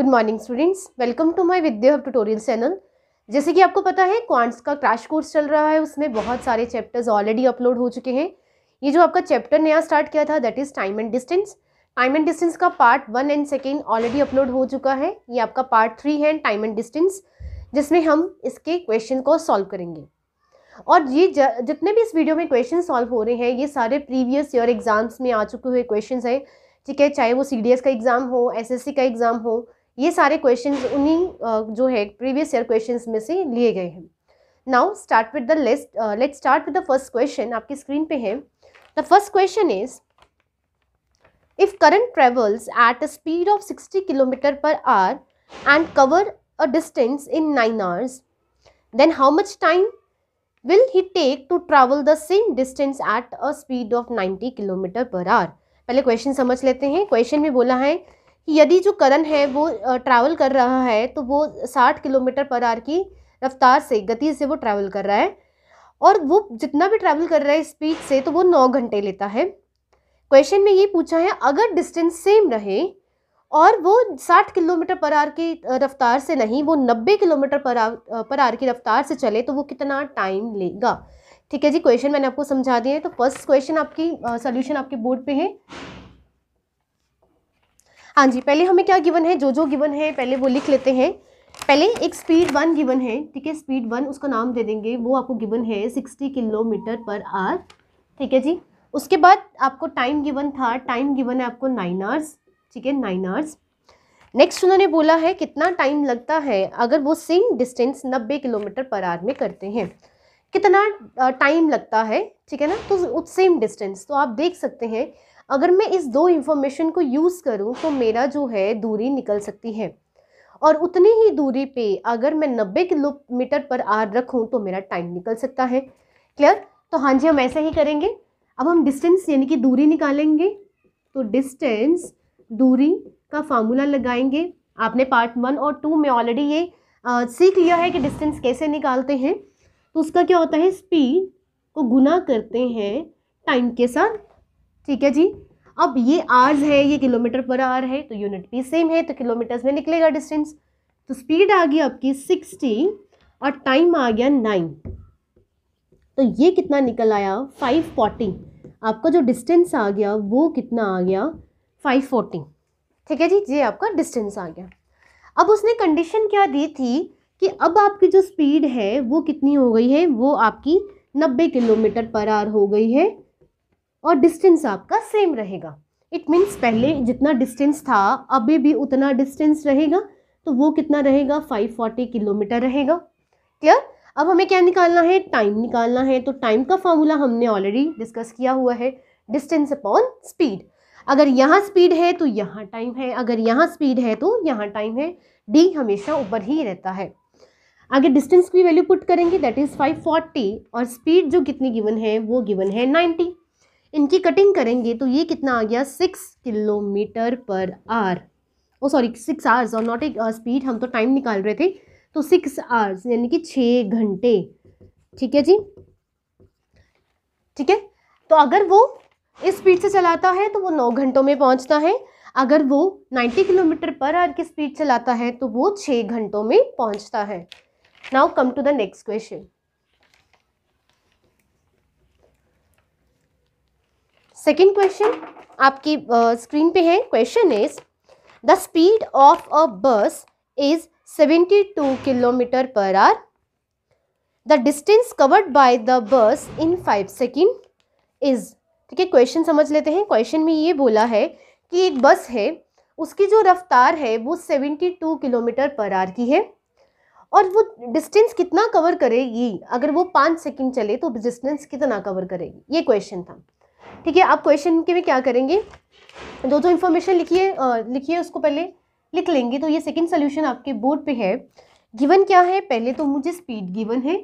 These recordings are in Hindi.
Good morning students welcome to my Vidya hub tutorial channel जैसे कि आपको पता है क्वांट्स का क्रैश कोर्स चल रहा है उसमें बहुत सारे चैप्टर्स ऑलरेडी अपलोड हो चुके हैं ये जो आपका चैप्टर नया स्टार्ट किया था that is time and distance time and distance का part one and second already upload हो चुका है ये आपका पार्ट थ्री है टाइम एंड डिस्टेंस जिसमें हम इसके क्वेश्चन को सॉल्व करेंगे और ये जितने भी इस वीडियो में क्वेश्चन सॉल्व हो रहे हैं ये सारे प्रीवियस ईयर एग्ज़ाम्स में आ चुके हुए क्वेश्चन हैं ठीक है चाहे वो सी का एग्ज़ाम हो एस का एग्ज़ाम हो ये सारे क्वेश्चन उन्हीं जो है प्रीवियस ईयर क्वेश्चन में से लिए गए हैं नाउ स्टार्ट विद द लेस्ट let start with the first question आपकी स्क्रीन पे है the first question is if current travels at a speed of 60 kilometre per hour and cover a distance in nine hours then how much time will he take to travel the same distance at a speed of 90 kilometre per hour पहले क्वेश्चन समझ लेते हैं क्वेश्चन में बोला है यदि जो करण है वो ट्रैवल कर रहा है तो वो साठ किलोमीटर पर आर की रफ्तार से गति से वो ट्रैवल कर रहा है और वो जितना भी ट्रैवल कर रहा है स्पीड से तो वो नौ घंटे लेता है क्वेश्चन में ये पूछा है अगर डिस्टेंस सेम रहे और वो साठ किलोमीटर पर आर की रफ्तार से नहीं वो नब्बे किलोमीटर पर आर पर आर की रफ्तार से चले तो वो कितना टाइम लेगा ठीक है जी क्वेश्चन मैंने आपको समझा दिए है तो फर्स्ट क्वेश्चन आपकी सॉल्यूशन आपके बोर्ड पे है हाँ जी पहले हमें क्या गिवन है जो जो गिवन है पहले वो लिख लेते हैं पहले एक स्पीड वन गिवन है ठीक है स्पीड वन उसका नाम दे देंगे वो आपको गिवन है सिक्सटी किलोमीटर पर आर ठीक है जी उसके बाद आपको टाइम गिवन था टाइम गिवन है आपको नाइन आवर्स ठीक है नाइन आवर्स नेक्स्ट उन्होंने बोला है कितना टाइम लगता है अगर वो सेम डिस्टेंस नब्बे किलोमीटर पर आर में करते हैं कितना टाइम लगता है ठीक है ना तो सेम डिस्टेंस तो आप देख सकते हैं अगर मैं इस दो इन्फॉर्मेशन को यूज़ करूँ तो मेरा जो है दूरी निकल सकती है और उतनी ही दूरी पे अगर मैं 90 किलोमीटर पर आर रखूँ तो मेरा टाइम निकल सकता है क्लियर तो हाँ जी हम ऐसा ही करेंगे अब हम डिस्टेंस यानी कि दूरी निकालेंगे तो डिस्टेंस दूरी का फार्मूला लगाएंगे आपने पार्ट वन और टू में ऑलरेडी ये आ, सीख लिया है कि डिस्टेंस कैसे निकालते हैं तो उसका क्या होता है स्पीड को गुना करते हैं टाइम के साथ ठीक है जी अब ये आर्स है ये किलोमीटर पर आर है तो यूनिट भी सेम है तो किलोमीटर्स में निकलेगा डिस्टेंस तो स्पीड आ गई आपकी सिक्सटी और टाइम आ गया नाइन तो ये कितना निकल आया फाइव फोर्टी आपका जो डिस्टेंस आ गया वो कितना आ गया फाइव फोर्टी ठीक है जी ये आपका डिस्टेंस आ गया अब उसने कंडीशन क्या दी थी कि अब आपकी जो स्पीड है वो कितनी हो गई है वो आपकी नब्बे किलोमीटर पर आर हो गई है और डिस्टेंस आपका सेम रहेगा इट मीन्स पहले जितना डिस्टेंस था अभी भी उतना डिस्टेंस रहेगा तो वो कितना रहेगा 540 किलोमीटर रहेगा क्लियर अब हमें क्या निकालना है टाइम निकालना है तो टाइम का फॉर्मूला हमने ऑलरेडी डिस्कस किया हुआ है डिस्टेंस अपॉन स्पीड अगर यहाँ स्पीड है तो यहाँ टाइम है अगर यहाँ स्पीड है तो यहाँ टाइम है डी हमेशा ऊपर ही रहता है आगे डिस्टेंस की वैल्यू पुट करेंगे दैट इज़ 540 और स्पीड जो कितनी गिवन है वो गिवन है इनकी कटिंग करेंगे तो ये कितना आ गया six kilometre per hour oh sorry six hours और नॉट ए स्पीड हम तो टाइम निकाल रहे थे तो सिक्स आवर्स यानी कि छः घंटे ठीक है जी ठीक है तो अगर वो इस स्पीड से चलाता है तो वो नौ घंटों में पहुंचता है अगर वो नाइन्टी किलोमीटर पर आवर की स्पीड चलाता है तो वो छः घंटों में पहुंचता है now come to the next question second question आपकी स्क्रीन पे है question is the speed of a bus is seventy two kilometre per hour the distance covered by the bus in five second is ठीक है क्वेश्चन समझ लेते हैं क्वेश्चन में ये बोला है कि एक बस है उसकी जो रफ्तार है वो seventy two kilometre per hour की है और वो डिस्टेंस कितना कवर करेगी अगर वो पाँच सेकंड चले तो डिस्टेंस कितना कवर करेगी ये क्वेश्चन था ठीक है आप क्वेश्चन के में क्या करेंगे दो जो इन्फॉर्मेशन लिखिए लिखिए उसको पहले लिख लेंगे तो ये सेकंड सोल्यूशन आपके बोर्ड पे है गिवन क्या है पहले तो मुझे स्पीड गिवन है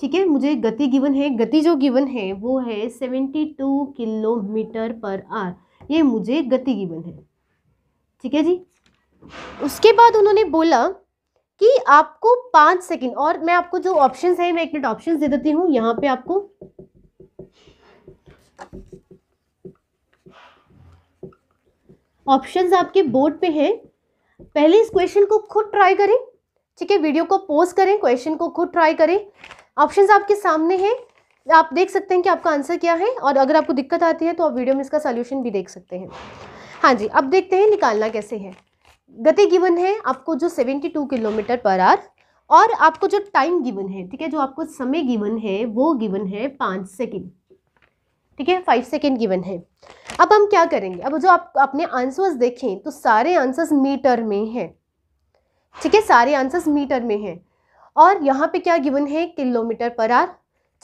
ठीक है मुझे गति गिवन है गति जो गिवन है वो है seventy two kilometre per hour ये मुझे गति गिवन है ठीक है जी उसके बाद उन्होंने बोला कि आपको पाँच सेकंड और मैं आपको जो ऑप्शंस हैं मैं एक मिनट ऑप्शंस दे देती हूँ यहाँ पे आपको ऑप्शंस आपके बोर्ड पे हैं पहले इस क्वेश्चन को खुद ट्राई करें ठीक है वीडियो को पोज करें क्वेश्चन को खुद ट्राई करें ऑप्शंस आपके सामने हैं आप देख सकते हैं कि आपका आंसर क्या है और अगर आपको दिक्कत आती है तो आप वीडियो में इसका सोल्यूशन भी देख सकते हैं हाँ जी अब देखते हैं निकालना कैसे है गति गिवन है आपको जो सेवेंटी किलोमीटर पर आर और आपको जो टाइम गिवन है ठीक है जो आपको समय गिवन है वो गिवन है पाँच सेकेंड ठीक है फाइव सेकेंड गिवन है अब हम क्या करेंगे अब जो आप अपने आंसर्स देखें तो सारे आंसर्स मीटर में हैं ठीक है सारे आंसर्स मीटर में हैं और यहाँ पे क्या गिवन है किलोमीटर पर आर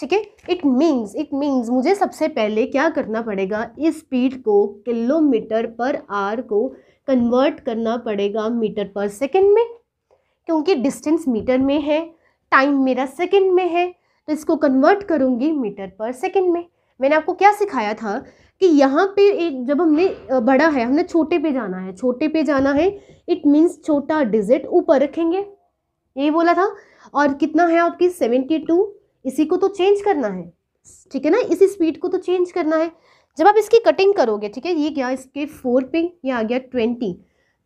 ठीक है इट मीन्स इट मीन्स मुझे सबसे पहले क्या करना पड़ेगा इस स्पीड को किलोमीटर पर आर को कन्वर्ट करना पड़ेगा मीटर पर सेकेंड में क्योंकि डिस्टेंस मीटर में है टाइम मेरा सेकेंड में है तो इसको कन्वर्ट करूँगी मीटर पर सेकेंड में मैंने आपको क्या सिखाया था कि यहाँ पे एक जब हमने बड़ा है हमने छोटे पे जाना है छोटे पे जाना है इट मीन्स छोटा डिजिट ऊपर रखेंगे यही बोला था और कितना है आपकी सेवेंटी टू इसी को तो चेंज करना है ठीक है ना इसी स्पीड को तो चेंज करना है जब आप इसकी कटिंग करोगे ठीक है ये गया इसके फोर पे ये आ गया ट्वेंटी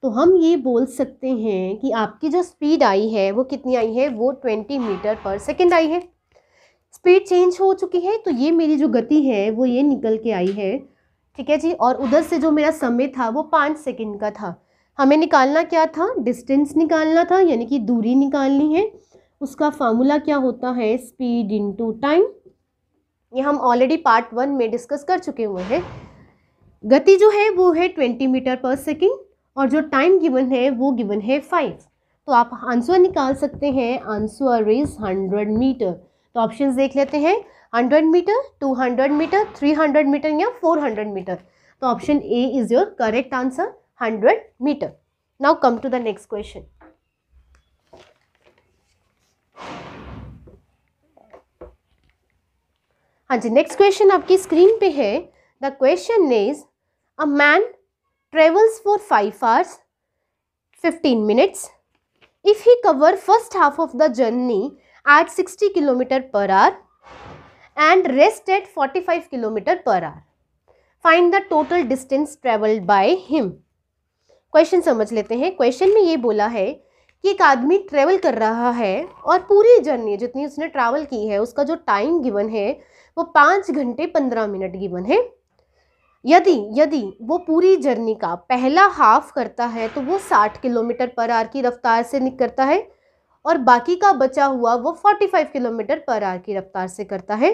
तो हम ये बोल सकते हैं कि आपकी जो स्पीड आई है वो कितनी आई है वो ट्वेंटी मीटर पर सेकेंड आई है स्पीड चेंज हो चुकी है तो ये मेरी जो गति है वो ये निकल के आई है ठीक है जी और उधर से जो मेरा समय था वो पाँच सेकेंड का था हमें निकालना क्या था डिस्टेंस निकालना था यानी कि दूरी निकालनी है उसका फार्मूला क्या होता है स्पीड इनटू टाइम ये हम ऑलरेडी पार्ट वन में डिस्कस कर चुके हुए हैं गति जो है वो है ट्वेंटी मीटर पर सेकेंड और जो टाइम गिवन है वो गिवन है फाइव तो आप आंसर निकाल सकते हैं आंसर इज हंड्रेड मीटर तो ऑप्शन देख लेते हैं hundred metre two hundred metre three hundred metre या फोर हंड्रेड मीटर तो option A is your correct answer hundred metre now come to the next question हाँ जी नेक्स्ट क्वेश्चन आपकी स्क्रीन पे है the question is a man travels for five hours fifteen minutes if he cover first half of the journey at 60 kilometre per hour and rest at 45 kilometre per hour find the total distance travelled by him question समझ लेते हैं क्वेश्चन में ये बोला है कि एक आदमी ट्रेवल कर रहा है और पूरी जर्नी जितनी उसने ट्रैवल की है उसका जो टाइम गिवन है वो पाँच घंटे पंद्रह मिनट गिवन है यदि यदि वो पूरी जर्नी का पहला हाफ करता है तो वो साठ किलोमीटर पर आर की रफ्तार से निकलता है और बाकी का बचा हुआ वो 45 किलोमीटर पर आर की रफ्तार से करता है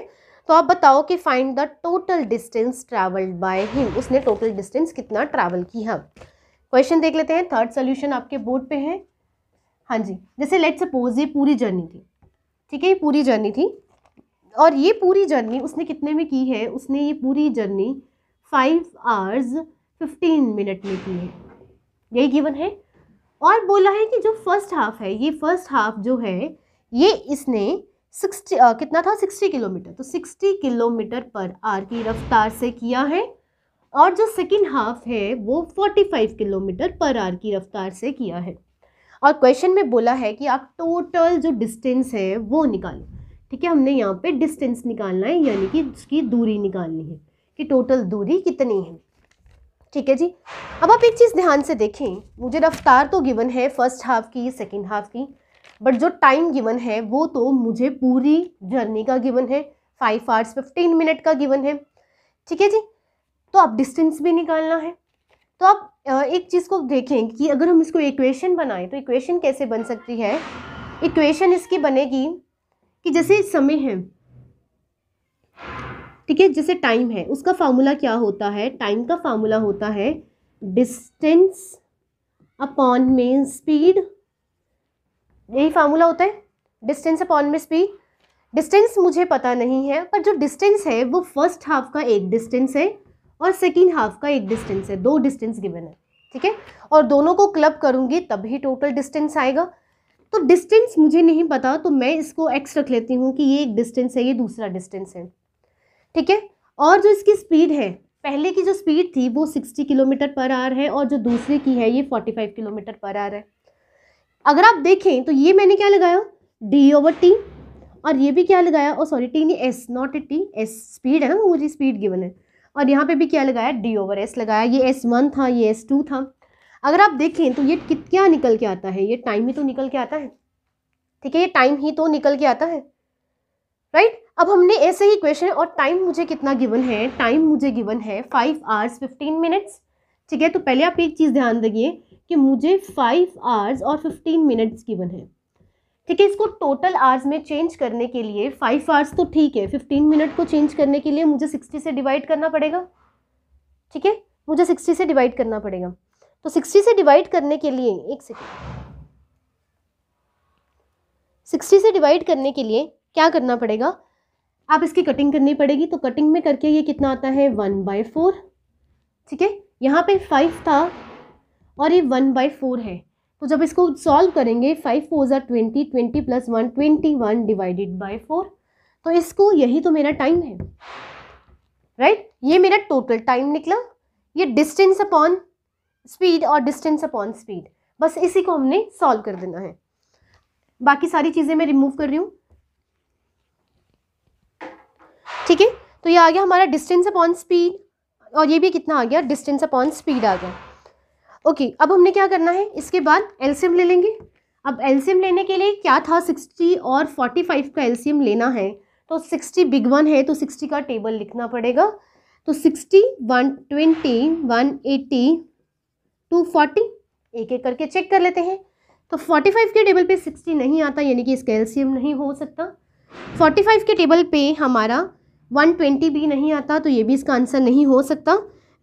तो आप बताओ कि find the total distance travelled by him उसने टोटल डिस्टेंस कितना ट्रैवल किया क्वेश्चन देख लेते हैं थर्ड सोल्यूशन आपके बोर्ड पे है हाँ जी जैसे लेट सपोज ये पूरी जर्नी थी ठीक है ये पूरी जर्नी थी और ये पूरी जर्नी उसने कितने में की है उसने ये पूरी journey five hours fifteen minute में की है यही गिवन है और बोला है कि जो फर्स्ट हाफ है ये फर्स्ट हाफ जो है ये इसने सिक्सटी कितना था सिक्सटी किलोमीटर तो सिक्सटी किलोमीटर पर आर की रफ्तार से किया है और जो सेकेंड हाफ है वो forty five kilometre per hour की रफ्तार से किया है और क्वेश्चन में बोला है कि आप टोटल जो डिस्टेंस है वो निकालो ठीक है हमने यहाँ पे डिस्टेंस निकालना है यानी कि उसकी दूरी निकालनी है कि टोटल दूरी कितनी है ठीक है जी अब आप एक चीज़ ध्यान से देखें मुझे रफ्तार तो गिवन है फर्स्ट हाफ की सेकेंड हाफ की बट जो टाइम गिवन है वो तो मुझे पूरी जर्नी का गिवन है फाइव आवर्स फिफ्टीन मिनट का गिवन है ठीक है जी तो आप डिस्टेंस भी निकालना है तो आप एक चीज़ को देखें कि अगर हम इसको इक्वेशन बनाएं तो इक्वेशन कैसे बन सकती है इक्वेशन इसकी बनेगी कि जैसे समय है ठीक है जैसे टाइम है उसका फार्मूला क्या होता है टाइम का फार्मूला होता है डिस्टेंस अपॉन में स्पीड यही फार्मूला होता है डिस्टेंस अपॉन में स्पीड डिस्टेंस मुझे पता नहीं है पर जो डिस्टेंस है वो फर्स्ट हाफ का एक डिस्टेंस है और सेकेंड हाफ का एक डिस्टेंस है दो डिस्टेंस गिवन है ठीक है और दोनों को क्लब करूँगी तभी टोटल डिस्टेंस आएगा तो डिस्टेंस मुझे नहीं पता तो मैं इसको एक्स रख लेती हूँ कि ये एक डिस्टेंस है ये दूसरा डिस्टेंस है ठीक है और जो इसकी स्पीड है पहले की जो स्पीड थी वो सिक्सटी किलोमीटर पर आर है और जो दूसरे की है ये forty five kilometre per hour है अगर आप देखें तो ये मैंने क्या लगाया डी ओवर टी और ये भी क्या लगाया और सॉरी टी नहीं S not a T S speed है ना वो मुझे स्पीड गिवन है और यहाँ पे भी क्या लगाया डी ओवर एस लगाया ये एस वन था ये एस टू था अगर आप देखें तो ये कित क्या निकल के आता है ये टाइम ही तो निकल के आता है ठीक है ये टाइम ही तो निकल के आता है राइट right? अब हमने ऐसे ही क्वेश्चन और टाइम मुझे कितना गिवन है टाइम मुझे गिवन है फाइव आवर्स फिफ्टीन मिनट्स ठीक है तो पहले आप एक चीज़ ध्यान रखिए कि मुझे फाइव आवर्स और फिफ्टीन मिनट्स गिवन है ठीक है इसको टोटल आवर्स में चेंज करने के लिए फाइव आवर्स तो ठीक है फिफ्टीन मिनट को चेंज करने के लिए मुझे सिक्सटी से डिवाइड करना पड़ेगा ठीक है मुझे सिक्सटी से डिवाइड करना पड़ेगा तो सिक्सटी से डिवाइड करने के लिए एक सेकेंड सिक्सटी से डिवाइड करने के लिए क्या करना पड़ेगा आप इसकी कटिंग करनी पड़ेगी तो कटिंग में करके ये कितना आता है वन बाई फोर ठीक है यहाँ पे फाइव था और ये वन बाई फोर है तो जब इसको सॉल्व करेंगे फाइव फोर ज़ार twenty twenty plus one twenty one divided by four तो इसको यही तो मेरा टाइम है राइट right? ये मेरा टोटल टाइम निकला ये डिस्टेंस अपॉन स्पीड और डिस्टेंस अपॉन स्पीड बस इसी को हमने सॉल्व कर देना है बाकी सारी चीज़ें मैं रिमूव कर रही हूँ ठीक है तो ये आ गया हमारा डिस्टेंस अपॉन स्पीड और ये भी कितना आ गया डिस्टेंस अपॉन स्पीड आ गया ओके okay, अब हमने क्या करना है इसके बाद एल्सियम ले लेंगे अब एल्सियम लेने के लिए क्या था सिक्सटी और फोर्टी फाइव का एल्सियम लेना है तो सिक्सटी बिग वन है तो सिक्सटी का टेबल लिखना पड़ेगा तो sixty one twenty one eighty two forty एक एक करके चेक कर लेते हैं तो फोर्टी फाइव के टेबल पे सिक्सटी नहीं आता यानी कि इसका एल्सियम नहीं हो सकता फोर्टी फाइव के टेबल पे हमारा वन ट्वेंटी भी नहीं आता तो ये भी इसका आंसर नहीं हो सकता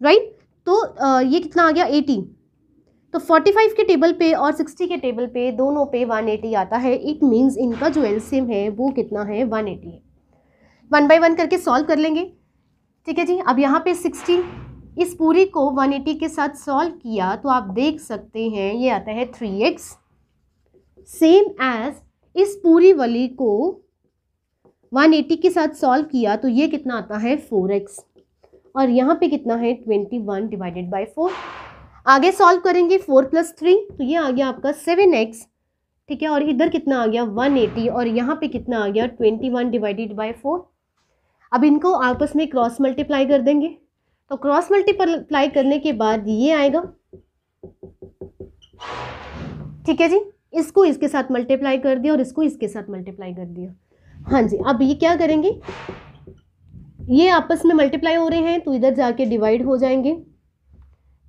राइट तो ये कितना आ गया 80 तो 45 के टेबल पे और 60 के टेबल पे दोनों पे 180 आता है इट मींस इनका जो एल्सियम है वो कितना है 180 वन बाई वन करके सॉल्व कर लेंगे ठीक है जी अब यहाँ पे 60 इस पूरी को 180 के साथ सॉल्व किया तो आप देख सकते हैं ये आता है 3x सेम एज इस पूरी वाली को एटी के साथ सॉल्व किया तो ये कितना आता है फोर एक्स और यहाँ पे कितना है वन डिवाइडेड बाई फोर आगे सॉल्व करेंगे फोर प्लस थ्री तो ये आ गया आपका सेवन एक्स ठीक है और इधर कितना आ गया वन एटी और यहाँ पे कितना आ गया twenty one divided by four अब इनको आपस में क्रॉस मल्टीप्लाई कर देंगे तो क्रॉस मल्टीप्लाई करने के बाद ये आएगा ठीक है जी इसको इसके साथ मल्टीप्लाई कर दिया और इसको इसके साथ मल्टीप्लाई कर दिया हाँ जी अब ये क्या करेंगे ये आपस में मल्टीप्लाई हो रहे हैं तो इधर जाके डिवाइड हो जाएंगे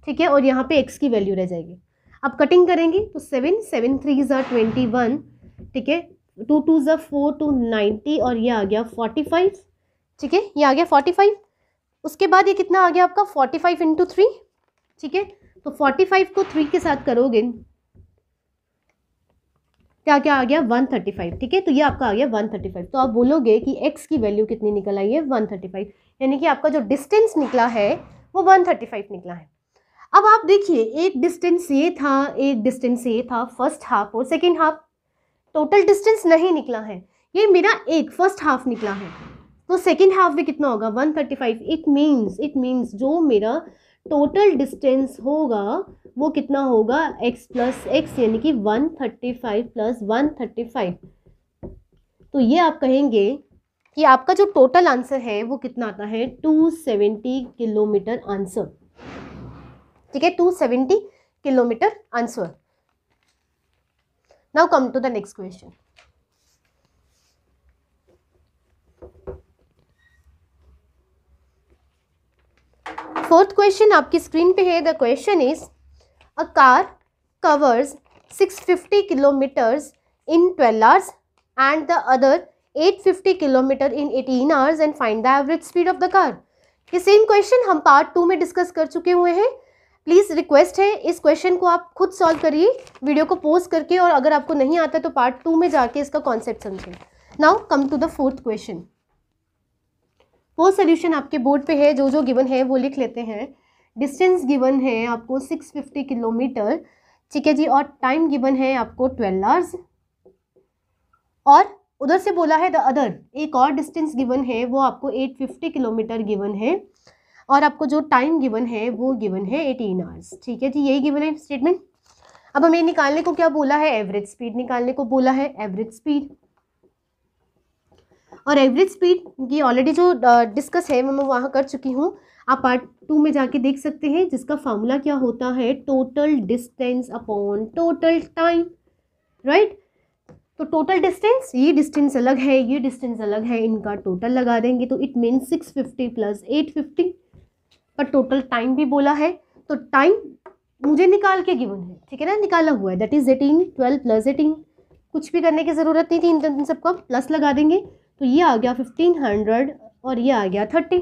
ठीक है और यहाँ पे एक्स की वैल्यू रह जाएगी अब कटिंग करेंगे तो सेवन सेवन थ्री ज़ार ट्वेंटी वन ठीक है टू टू ज़ा फोर टू नाइन्टी और ये आ गया फोर्टी फाइव ठीक है ये आ गया फोर्टी फाइव उसके बाद ये कितना आ गया आपका फोर्टी फाइव इंटू थ्री ठीक है तो फोर्टी फाइव को थ्री के साथ करोगे क्या क्या आ गया 135 ठीक है तो ये आपका आ गया 135 तो आप बोलोगे कि x की वैल्यू कितनी निकल आई है 135 यानी कि आपका जो डिस्टेंस निकला है वो 135 निकला है अब आप देखिए एक डिस्टेंस ये था एक डिस्टेंस ये था फर्स्ट हाफ और सेकेंड हाफ टोटल डिस्टेंस नहीं निकला है ये मेरा एक फर्स्ट हाफ निकला है तो सेकेंड हाफ भी कितना होगा one it means it means जो मेरा टोटल डिस्टेंस होगा वो कितना होगा x प्लस एक्स यानी कि one thirty five plus one thirty five तो ये आप कहेंगे कि आपका जो टोटल आंसर है वो कितना आता है टू सेवेंटी किलोमीटर आंसर ठीक है two seventy kilometre answer now come to the next question fourth question आपकी स्क्रीन पे है the question is A car covers 650 kilometers in 12 hours and the other 850 kilometer in 18 hours and find the average speed of the car. ये सेम क्वेश्चन हम पार्ट टू में डिस्कस कर चुके हुए हैं प्लीज़ रिक्वेस्ट है इस क्वेश्चन को आप खुद सॉल्व करिए वीडियो को पोज करके और अगर आपको नहीं आता तो पार्ट टू में जाके इसका कॉन्सेप्ट समझें now come to the fourth question वो सोल्यूशन आपके बोर्ड पे है जो जो गिवन है वो लिख लेते हैं डिस्टेंस गिवन है आपको 650 किलोमीटर ठीक है जी और टाइम गिवन है आपको 12 आवर्स और उधर से बोला है द अदर एक और डिस्टेंस गिवन है वो आपको 850 किलोमीटर गिवन है और आपको जो टाइम गिवन है वो गिवन है 18 आवर्स ठीक है जी यही गिवन है स्टेटमेंट अब हमें निकालने को क्या बोला है एवरेज स्पीड निकालने को बोला है एवरेज स्पीड और एवरेज स्पीड ये ऑलरेडी जो डिस्कस uh, है मैं वहाँ कर चुकी हूँ आप पार्ट टू में जाके देख सकते हैं जिसका फार्मूला क्या होता है total distance upon total time right तो टोटल डिस्टेंस ये डिस्टेंस अलग है ये डिस्टेंस अलग है इनका टोटल लगा देंगे तो it mean six fifty plus eight fifty पर टोटल टाइम भी बोला है तो टाइम मुझे निकाल के गिवन है ठीक है ना निकाला हुआ है that is eighteen twelve plus eighteen कुछ भी करने की ज़रूरत नहीं थी इन सबका प्लस लगा देंगे तो ये आ गया फिफ्टीन हंड्रेड और ये आ गया थर्टी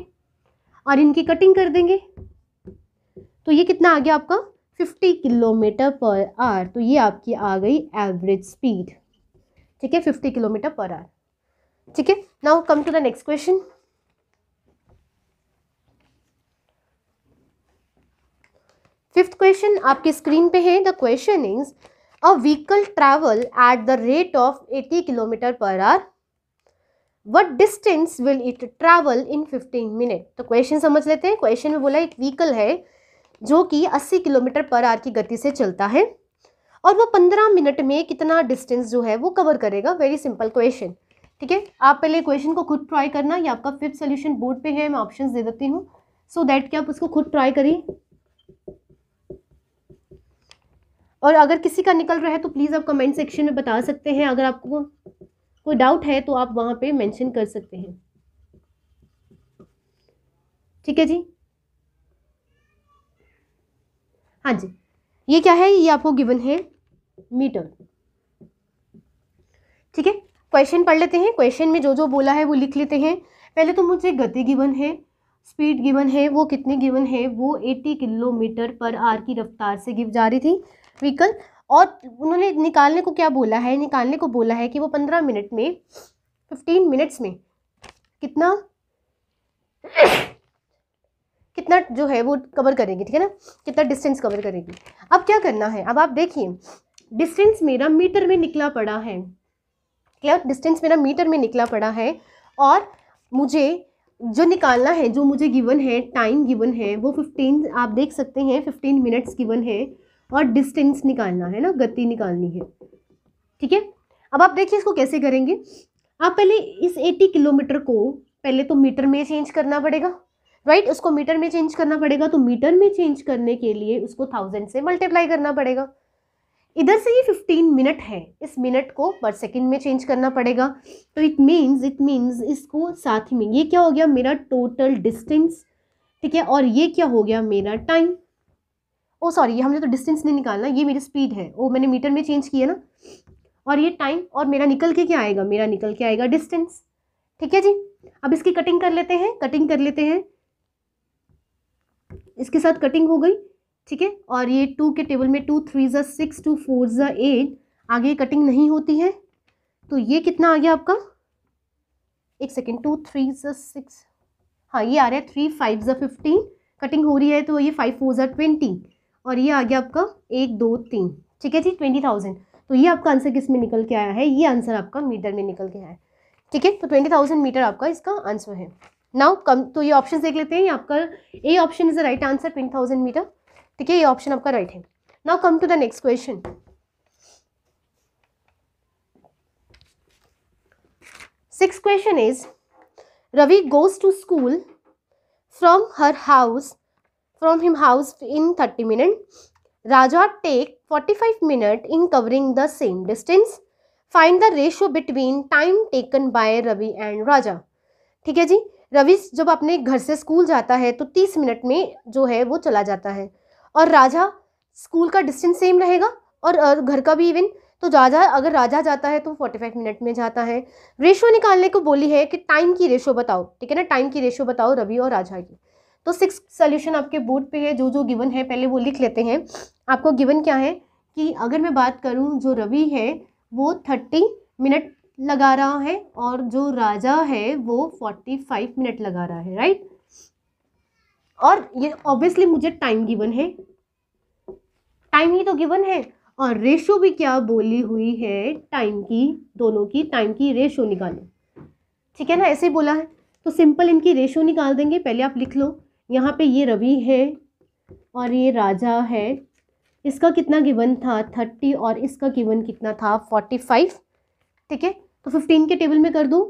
और इनकी कटिंग कर देंगे तो ये कितना आ गया आपका फिफ्टी किलोमीटर पर आर तो ये आपकी आ गई एवरेज स्पीड ठीक है फिफ्टी किलोमीटर पर आर ठीक है now come to the next question fifth question आपकी स्क्रीन पे है the question is a vehicle travel at the rate of eighty kilometre per hour what distance will it travel in fifteen minute तो क्वेश्चन समझ लेते हैं क्वेश्चन में बोला एक व्हीकल है जो कि अस्सी किलोमीटर पर आर की गति से चलता है और वो पंद्रह मिनट में कितना डिस्टेंस जो है वो कवर करेगा वेरी सिंपल क्वेश्चन ठीक है आप पहले क्वेश्चन को खुद ट्राई करना या आपका फिफ्थ सोल्यूशन बोर्ड पे है मैं ऑप्शन दे देती हूँ सो दैट कि आप उसको खुद ट्राई करिए और अगर किसी का निकल रहा है तो प्लीज़ आप कमेंट सेक्शन में बता सकते हैं अगर आपको कोई डाउट है तो आप वहां पे मेंशन कर सकते हैं ठीक है जी हाँ जी ये क्या है ये आपको गिवन है मीटर ठीक है क्वेश्चन पढ़ लेते हैं क्वेश्चन में जो जो बोला है वो लिख लेते हैं पहले तो मुझे गति गिवन है स्पीड गिवन है वो कितने गिवन है वो 80 किलोमीटर पर आर की रफ्तार से गिव जा रही थी व्हीकल और उन्होंने निकालने को क्या बोला है निकालने को बोला है कि वो पंद्रह मिनट में फिफ्टीन मिनट्स में कितना कितना जो है वो कवर करेंगे ठीक है ना कितना डिस्टेंस कवर करेगी अब क्या करना है अब आप देखिए डिस्टेंस मेरा मीटर में निकला पड़ा है क्लियर डिस्टेंस मेरा मीटर में निकला पड़ा है और मुझे जो निकालना है जो मुझे गिवन है टाइम गिवन है वो फिफ्टीन आप देख सकते हैं फिफ्टीन मिनट्स गिवन है और डिस्टेंस निकालना है ना गति निकालनी है ठीक है अब आप देखिए इसको कैसे करेंगे आप पहले इस 80 किलोमीटर को पहले तो मीटर में चेंज करना पड़ेगा राइट उसको मीटर में चेंज करना पड़ेगा तो मीटर में चेंज करने के लिए उसको थाउजेंड से मल्टीप्लाई करना पड़ेगा इधर से ये फिफ्टीन मिनट है इस मिनट को पर सेकेंड में चेंज करना पड़ेगा तो इट मीन्स इट मीन्स इसको साथ में ये क्या हो गया मेरा टोटल डिस्टेंस ठीक है और ये क्या हो गया मेरा टाइम ओ सॉरी ये हमने तो डिस्टेंस नहीं निकालना ये मेरी स्पीड है ओ मैंने मीटर में चेंज किया ना और ये टाइम और मेरा निकल के क्या आएगा मेरा निकल के आएगा डिस्टेंस ठीक है जी अब इसकी कटिंग कर लेते हैं कटिंग कर लेते हैं इसके साथ कटिंग हो गई ठीक है और ये टू के टेबल में टू थ्री ज़ा सिक्स टू फोर ज़ा एट आगे कटिंग नहीं होती है तो ये कितना आ गया आपका एक सेकेंड टू थ्री ज़ा सिक्स हाँ ये आ रहा है थ्री फाइव ज़ा फिफ्टीन कटिंग हो रही है तो ये फाइव फोर ज़ा ट्वेंटी और ये आ गया आपका एक दो तीन ठीक है जी ट्वेंटी थाउजेंड तो ये आपका आंसर किस में निकल के आया है ये आंसर आपका मीटर में निकल के आया है ठीक है तो ट्वेंटी थाउजेंड मीटर आपका इसका आंसर है नाउ कम तो ये ऑप्शन देख लेते हैं ये आपका A option is the right answer twenty thousand metre ठीक है ये ऑप्शन आपका राइट है now come to the next question six question is Ravi goes to school from her house from him house in 30 minutes. Raja take 45 minute in covering the same distance. Find the ratio between time taken by Ravi and Raja. theek hai ji ravi jab apne ghar se school jata hai to 30 minute mein jo hai wo chala jata hai aur raja school ka distance same rahega aur ghar ka bhi even तो राजा अगर राजा जाता है तो 45 मिनट में जाता है रेशो निकालने को बोली है कि टाइम की रेशो बताओ ठीक है ना टाइम की रेशो बताओ रवि और राजा की तो सिक्स सोल्यूशन आपके बोर्ड पे है जो जो गिवन है पहले वो लिख लेते हैं आपको गिवन क्या है कि अगर मैं बात करूँ जो रवि है वो थर्टी मिनट लगा रहा है और जो राजा है वो फोर्टी फाइव मिनट लगा रहा है राइट और ये ऑब्वियसली मुझे टाइम गिवन है टाइम ही तो गिवन है और रेशो भी क्या बोली हुई है टाइम की दोनों की टाइम की रेशो निकालो ठीक है ना ऐसे ही बोला है तो सिंपल इनकी रेशो निकाल देंगे पहले आप लिख लो यहाँ पे ये रवि है और ये राजा है इसका कितना गिवन था थर्टी और इसका गिवन कितना था फोर्टी फाइव ठीक है तो फिफ्टीन के टेबल में कर दूँ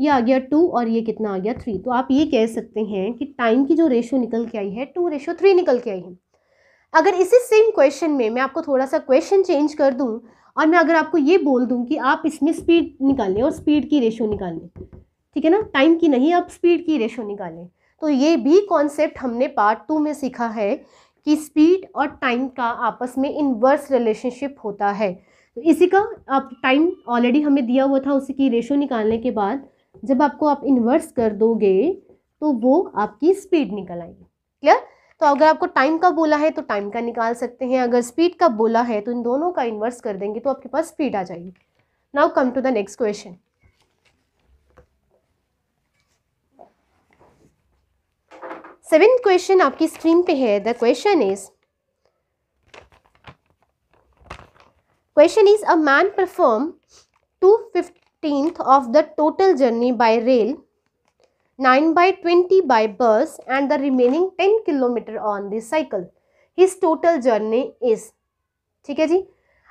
ये आ गया टू और ये कितना आ गया थ्री तो आप ये कह सकते हैं कि टाइम की जो रेशो निकल के आई है टू रेशो थ्री निकल के आई है अगर इसी सेम क्वेश्चन में मैं आपको थोड़ा सा क्वेश्चन चेंज कर दूँ और मैं अगर आपको ये बोल दूँ कि आप इसमें स्पीड निकालें और स्पीड की रेशो निकालें ठीक है ना टाइम की नहीं आप स्पीड की रेशो निकालें तो ये भी कॉन्सेप्ट हमने पार्ट टू में सीखा है कि स्पीड और टाइम का आपस में इनवर्स रिलेशनशिप होता है तो इसी का आप टाइम ऑलरेडी हमें दिया हुआ था उसी की रेशो निकालने के बाद जब आपको आप इन्वर्स कर दोगे तो वो आपकी स्पीड निकल आएगी क्लियर तो अगर आपको टाइम का बोला है तो टाइम का निकाल सकते हैं अगर स्पीड का बोला है तो इन दोनों का इन्वर्स कर देंगे तो आपके पास स्पीड आ जाएगी now come to the next question seventh question आपकी स्क्रीन पे है the question is question is a man perform two fifteenth of the total journey by rail nine by twenty by bus and the remaining ten kilometre on the cycle his total journey is ठीक है जी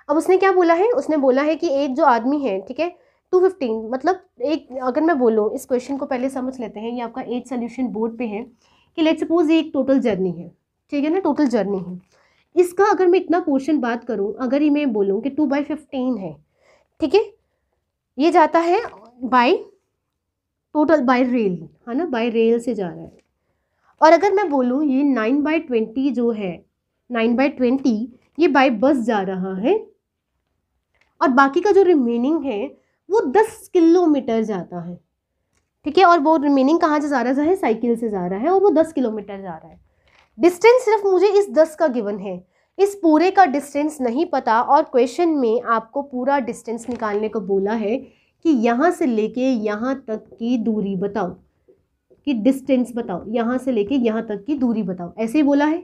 अब उसने क्या बोला है उसने बोला है कि एक जो आदमी है ठीक है टू फिफ्टीन मतलब एक अगर मैं बोलूँ इस क्वेश्चन को पहले समझ लेते हैं ये आपका एज सोल्यूशन बोर्ड पे है कि लेट सपोज ये एक टोटल जर्नी है ठीक है ना टोटल जर्नी है इसका अगर मैं इतना पोर्शन बात करूँ अगर ये मैं बोलूँ कि टू बाई फिफ्टीन है ठीक है ये जाता है बाई टोटल बाई रेल है ना बाई रेल से जा रहा है और अगर मैं बोलूँ ये नाइन बाई ट्वेंटी जो है नाइन बाई ट्वेंटी ये बाई बस जा रहा है और बाकी का जो रिमेनिंग है वो दस किलोमीटर जाता है ठीक है और वो रिमेनिंग कहाँ से जा रहा है साइकिल से जा रहा है और वो दस किलोमीटर जा रहा है डिस्टेंस सिर्फ मुझे इस दस का गिवन है इस पूरे का डिस्टेंस नहीं पता और क्वेश्चन में आपको पूरा डिस्टेंस निकालने को बोला है कि यहाँ से लेके यहाँ तक की दूरी बताओ कि डिस्टेंस बताओ यहाँ से लेके यहाँ तक की दूरी बताओ ऐसे ही बोला है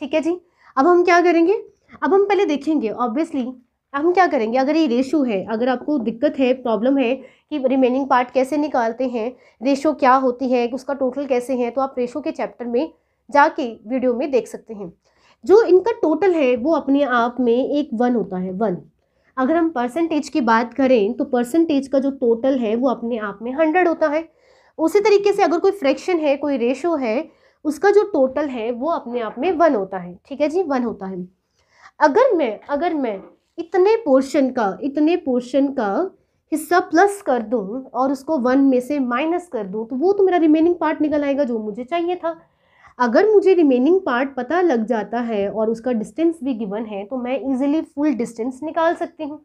ठीक है जी अब हम क्या करेंगे अब हम पहले देखेंगे ऑब्वियसली हम क्या करेंगे अगर ये रेशो है अगर आपको दिक्कत है प्रॉब्लम है कि रिमेनिंग पार्ट कैसे निकालते हैं रेशो क्या होती है उसका टोटल कैसे है तो आप रेशो के चैप्टर में जाके वीडियो में देख सकते हैं जो इनका टोटल है वो अपने आप में एक वन होता है वन अगर हम परसेंटेज की बात करें तो परसेंटेज का जो टोटल है वो अपने आप में हंड्रेड होता है उसी तरीके से अगर कोई फ्रैक्शन है कोई रेशो है उसका जो टोटल है वो अपने आप में वन होता है ठीक है जी वन होता है अगर मैं अगर मैं इतने पोर्शन का इतने पोर्शन का हिस्सा प्लस कर दूँ और उसको वन में से माइनस कर दूँ तो वो तो मेरा रिमेनिंग पार्ट निकल आएगा जो मुझे चाहिए था अगर मुझे रिमेनिंग पार्ट पता लग जाता है और उसका डिस्टेंस भी गिवन है तो मैं इजीली फुल डिस्टेंस निकाल सकती हूँ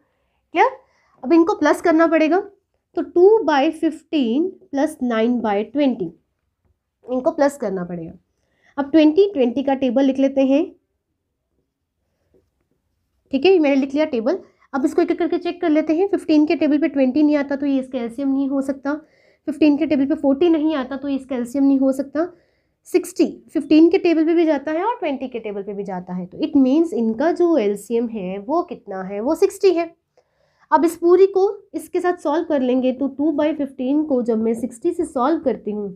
क्लियर अब इनको प्लस करना पड़ेगा तो two by fifteen plus nine by twenty इनको प्लस करना पड़ेगा अब ट्वेंटी ट्वेंटी का टेबल लिख लेते हैं ठीक है मैंने लिख लिया टेबल अब इसको एक एक करके चेक कर लेते हैं फिफ्टीन के टेबल पे ट्वेंटी नहीं आता तो ये इसका एल्शियम नहीं हो सकता फिफ्टीन के टेबल पे फोर्टी नहीं आता तो इसका एल्शियम नहीं हो सकता सिक्सटी फिफ्टीन के टेबल पे भी जाता है और ट्वेंटी के टेबल पे भी जाता है तो इट मीन्स इनका जो एल्शियम है वो कितना है वो सिक्सटी है अब इस पूरी को इसके साथ सॉल्व कर लेंगे तो टू बाई फिफ्टीन को जब मैं सिक्सटी से सॉल्व करती हूँ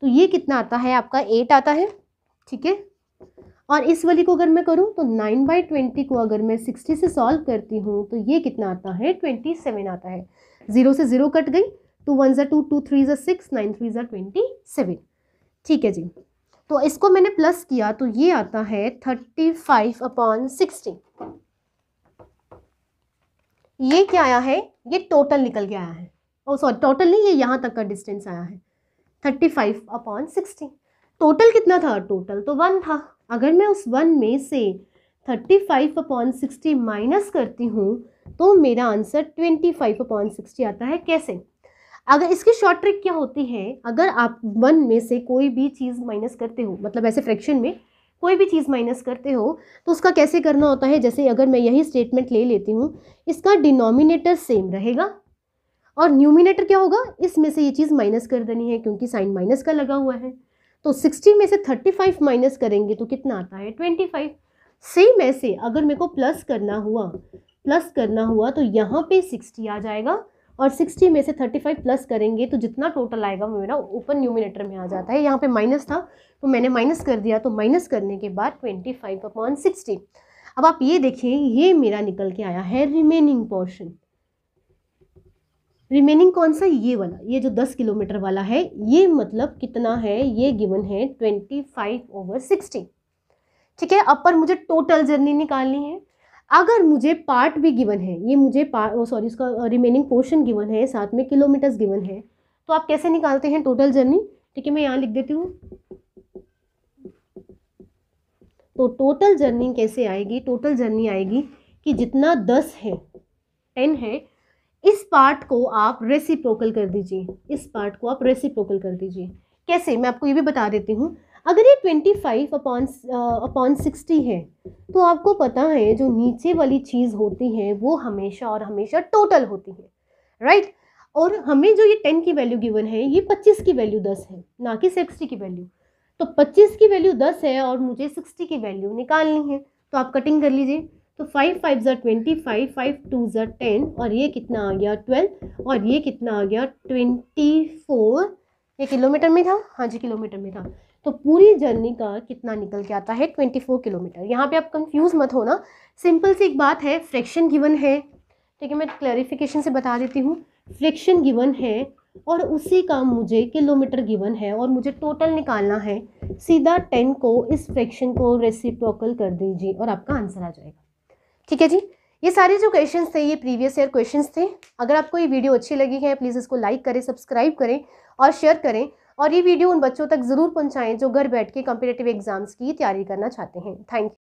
तो ये कितना आता है आपका एट आता है ठीक है और इस वाली को अगर मैं करूँ तो नाइन बाई ट्वेंटी को अगर मैं सिक्सटी से सॉल्व करती हूँ तो ये कितना आता है ट्वेंटी सेवन आता है ज़ीरो से ज़ीरो कट गई टू वन ज़ा टू टू थ्री ज़ा सिक्स नाइन थ्री ज़ा ट्वेंटी सेवन ठीक है जी तो इसको मैंने प्लस किया तो ये आता है थर्टी फाइव अपॉन सिक्सटी ये क्या आया है ये टोटल निकल के आया है ओ सॉरी टोटल नहीं ये यहाँ तक का डिस्टेंस आया है thirty five upon sixty total कितना था टोटल तो वन था अगर मैं उस वन में से thirty five upon sixty minus करती हूँ तो मेरा answer twenty five upon sixty आता है कैसे अगर इसकी शॉर्ट ट्रिक क्या होती है अगर आप वन में से कोई भी चीज़ माइनस करते हो मतलब ऐसे फ्रैक्शन में कोई भी चीज़ माइनस करते हो तो उसका कैसे करना होता है जैसे अगर मैं यही स्टेटमेंट ले लेती हूँ इसका डिनोमिनेटर सेम रहेगा और न्यूमिनेटर क्या होगा इसमें से ये चीज़ माइनस कर देनी है क्योंकि साइन माइनस का लगा हुआ है तो 60 में से 35 माइनस करेंगे तो कितना आता है 25 सेम ऐसे अगर मेरे को प्लस करना हुआ प्लस करना हुआ तो यहाँ पे 60 आ जाएगा और 60 में से 35 प्लस करेंगे तो जितना टोटल आएगा वो मेरा ओपन न्यूमिनेटर में आ जाता है यहाँ पे माइनस था तो मैंने माइनस कर दिया तो माइनस करने के बाद 25 अपॉन सिक्सटी अब आप ये देखिए ये मेरा निकल के आया है रिमेनिंग पोर्शन रिमेनिंग कौन सा ये वाला ये जो दस किलोमीटर वाला है ये मतलब कितना है ये गिवन है ट्वेंटी फाइव ओवर सिक्सटी ठीक है अब पर मुझे टोटल जर्नी निकालनी है अगर मुझे पार्ट भी गिवन है ये मुझे पार्ट सॉरी इसका रिमेनिंग पोर्शन गिवन है साथ में किलोमीटर्स गिवन है तो आप कैसे निकालते हैं टोटल जर्नी ठीक है मैं यहाँ लिख देती हूँ तो टोटल जर्नी कैसे आएगी टोटल जर्नी आएगी कि जितना दस है टेन है इस पार्ट को आप रेसिप्रोकल कर दीजिए इस पार्ट को आप रेसिप्रोकल कर दीजिए कैसे मैं आपको ये भी बता देती हूँ अगर ये twenty five upon upon sixty है तो आपको पता है जो नीचे वाली चीज़ होती है वो हमेशा और हमेशा टोटल होती है राइट और हमें जो ये टेन की वैल्यू गिवन है ये पच्चीस की वैल्यू दस है ना कि सिक्सटी की वैल्यू तो पच्चीस की वैल्यू दस है और मुझे सिक्सटी की वैल्यू निकालनी है तो आप कटिंग कर लीजिए तो फाइव फाइव ज़र ट्वेंटी फाइव फाइव टू जर टेन और ये कितना आ गया ट्वेल्व और ये कितना आ गया ट्वेंटी फोर ये किलोमीटर में था हाँ जी किलोमीटर में था तो पूरी जर्नी का कितना निकल के आता है ट्वेंटी फोर किलोमीटर यहाँ पे आप कंफ्यूज मत होना सिंपल सी एक बात है फ्रैक्शन गिवन है ठीक है मैं क्लैरिफिकेशन से बता देती हूँ फ्रैक्शन गिवन है और उसी का मुझे किलोमीटर गिवन है और मुझे टोटल निकालना है सीधा टेन को इस फ्रैक्शन को रेसिप्रोकल कर दीजिए और आपका आंसर आ जाएगा ठीक है जी ये सारे जो क्वेश्चन थे ये प्रीवियस ईयर क्वेश्चन थे अगर आपको ये वीडियो अच्छी लगी है प्लीज़ इसको लाइक करें सब्सक्राइब करें और शेयर करें और ये वीडियो उन बच्चों तक ज़रूर पहुँचाएँ जो घर बैठ के कम्पिटेटिव एग्जाम्स की तैयारी करना चाहते हैं थैंक यू